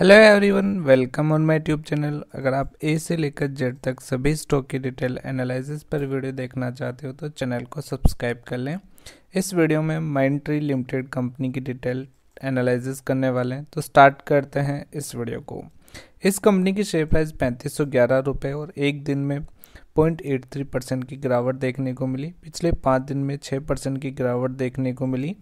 hello everyone welcome on my tube channel अगर आप ए से लेकर जेड तक सभी स्टॉक की डिटेल एनालिसिस पर वीडियो देखना चाहते हो तो चैनल को सब्सक्राइब कर लें इस वीडियो में माइंट्री ट्री लिमिटेड कंपनी की डिटेल एनालिसिस करने वाले हैं तो स्टार्ट करते हैं इस वीडियो को इस कंपनी की शेयर प्राइस पैंतीस सौ ग्यारह रुपये और एक दिन में 0.83 परसेंट की गिरावट देखने को मिली पिछले पाँच दिन में 6 परसेंट की गिरावट देखने को मिली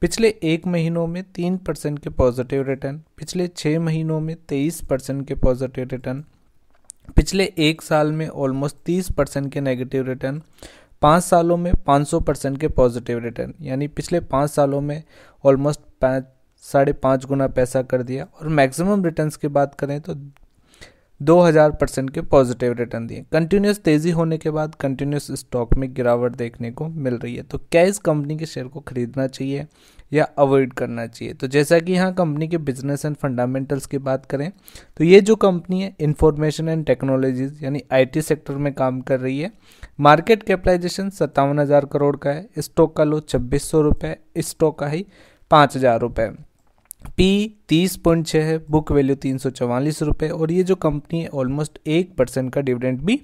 पिछले एक महीनों में 3 परसेंट के पॉजिटिव रिटर्न पिछले छः महीनों में 23 परसेंट के पॉजिटिव रिटर्न पिछले एक साल में ऑलमोस्ट 30 परसेंट के नेगेटिव रिटर्न पाँच सालों में 500 परसेंट के पॉजिटिव रिटर्न यानी पिछले पाँच सालों में ऑलमोस्ट पाँच साढ़े पाँच गुना पैसा कर दिया और मैक्सिमम रिटर्न्स की बात करें तो 2000 परसेंट के पॉजिटिव रिटर्न दिए कंटिन्यूस तेजी होने के बाद कंटिन्यूस स्टॉक में गिरावट देखने को मिल रही है तो क्या इस कंपनी के शेयर को खरीदना चाहिए या अवॉइड करना चाहिए तो जैसा कि यहाँ कंपनी के बिजनेस एंड फंडामेंटल्स की बात करें तो ये जो कंपनी है इंफॉर्मेशन एंड टेक्नोलॉजीज यानी आईटी सेक्टर में काम कर रही है मार्केट कैपिटलाइजेशन सत्तावन हज़ार करोड़ का है स्टॉक का लो छब्बीस सौ रुपये स्टॉक का ही पाँच हज़ार रुपये पी तीस पॉइंट छः है बुक वैल्यू तीन सौ चवालीस रुपये और ये जो कंपनी है ऑलमोस्ट एक परसेंट का डिविडेंड भी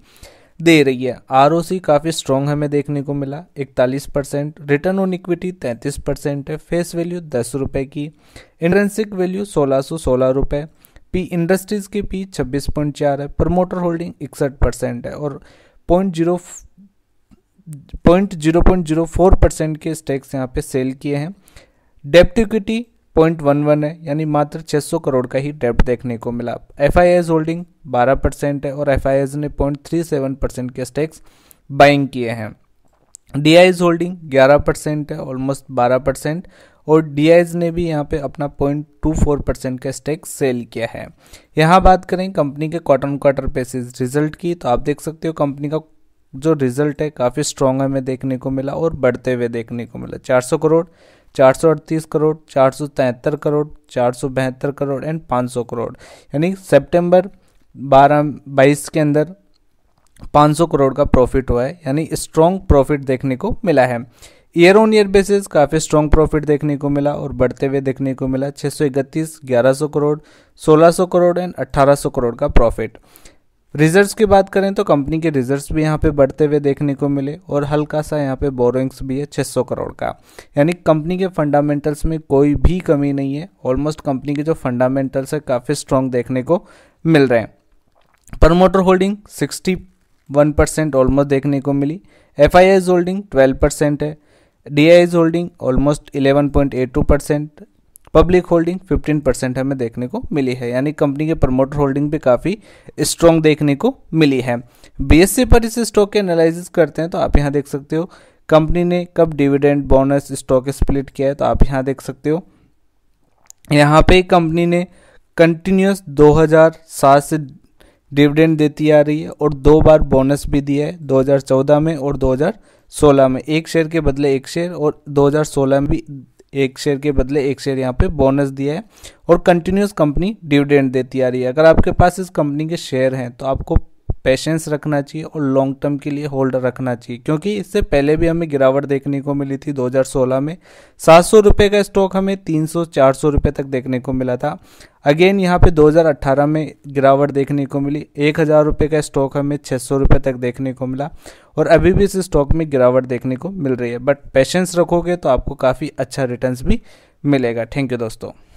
दे रही है आर काफ़ी स्ट्रॉन्ग हमें देखने को मिला इकतालीस परसेंट रिटर्न ऑन इक्विटी तैंतीस परसेंट है फेस वैल्यू दस रुपये की इंट्रेंसिक वैल्यू सोलह सौ सोलह रुपये पी इंडस्ट्रीज़ की पी छब्बीस पॉइंट चार है प्रमोटर होल्डिंग इकसठ परसेंट है और point zero point zero point zero four percent के स्टेक्स यहाँ पे सेल किए हैं डेप्ट इक्विटी पॉइंट वन वन है यानी मात्र 600 करोड़ का ही डेप्ट देखने को मिला एफ होल्डिंग 12 परसेंट है और एफ ने पॉइंट थ्री सेवन परसेंट के स्टेक्स बाइंग किए हैं डी होल्डिंग 11 परसेंट है ऑलमोस्ट 12 परसेंट और डी ने भी यहाँ पे अपना पॉइंट टू फोर परसेंट का स्टेक सेल किया है यहाँ बात करें कंपनी के क्वार्टर क्वार्टर बेसिस रिजल्ट की तो आप देख सकते हो कंपनी का जो रिजल्ट है काफ़ी स्ट्रॉन्ग हमें देखने को मिला और बढ़ते हुए देखने को मिला 400 करोड़ चार सौ अड़तीस करोड़ चार सौ तिहत्तर करोड़ चार सौ बहत्तर करोड़ एंड पाँच सौ करोड़ यानी सितंबर बारह बाईस के अंदर 500 करोड़ का प्रॉफिट हुआ है यानी स्ट्रॉन्ग प्रॉफिट देखने को मिला है ईयर ऑन ईयर बेसिस काफ़ी स्ट्रॉन्ग प्रॉफिट देखने को मिला और बढ़ते हुए देखने को मिला छः सौ करोड़ 1600 करोड़ एंड 1800 करोड़ का प्रॉफिट रिजर्व्स की बात करें तो कंपनी के रिजर्व्स भी यहाँ पे बढ़ते हुए देखने को मिले और हल्का सा यहाँ पे बोरोइंग्स भी है 600 करोड़ का यानी कंपनी के फंडामेंटल्स में कोई भी कमी नहीं है ऑलमोस्ट कंपनी के जो फंडामेंटल्स है काफ़ी स्ट्रांग देखने को मिल रहे हैं promoter holding sixty one percent almost देखने को मिली एफ होल्डिंग ट्वेल्व परसेंट है D holding almost eleven point eight two percent public holding 15 percent हमें देखने को मिली है यानी कंपनी के प्रमोटर होल्डिंग भी काफ़ी स्ट्रॉन्ग देखने को मिली है बीएससी पर इस स्टॉक के एनालिसिस करते हैं तो आप यहाँ देख सकते हो कंपनी ने कब डिविडेंड बोनस स्टॉक स्प्लिट किया है तो आप यहाँ देख सकते हो यहाँ पे कंपनी ने कंटिन्यूस 2007 से डिविडेंड देती आ रही है और दो बार बोनस भी दिया है 2014 में और 2016 में एक शेयर के बदले एक शेयर और 2016 में भी एक शेयर के बदले एक शेयर यहाँ पे बोनस दिया है और कंटिन्यूस कंपनी डिविडेंड देती आ रही है अगर आपके पास इस कंपनी के शेयर हैं तो आपको पेशेंस रखना चाहिए और लॉन्ग टर्म के लिए होल्ड रखना चाहिए क्योंकि इससे पहले भी हमें गिरावट देखने को मिली थी 2016 में सात सौ रुपये का स्टॉक हमें 300 400 रुपये तक देखने को मिला था अगेन यहाँ पे 2018 में गिरावट देखने को मिली एक हज़ार रुपये का स्टॉक हमें छः सौ रुपये तक देखने को मिला और अभी भी इस स्टॉक में गिरावट देखने को मिल रही है बट पेशेंस रखोगे तो आपको काफ़ी अच्छा रिटर्न भी मिलेगा थैंक यू दोस्तों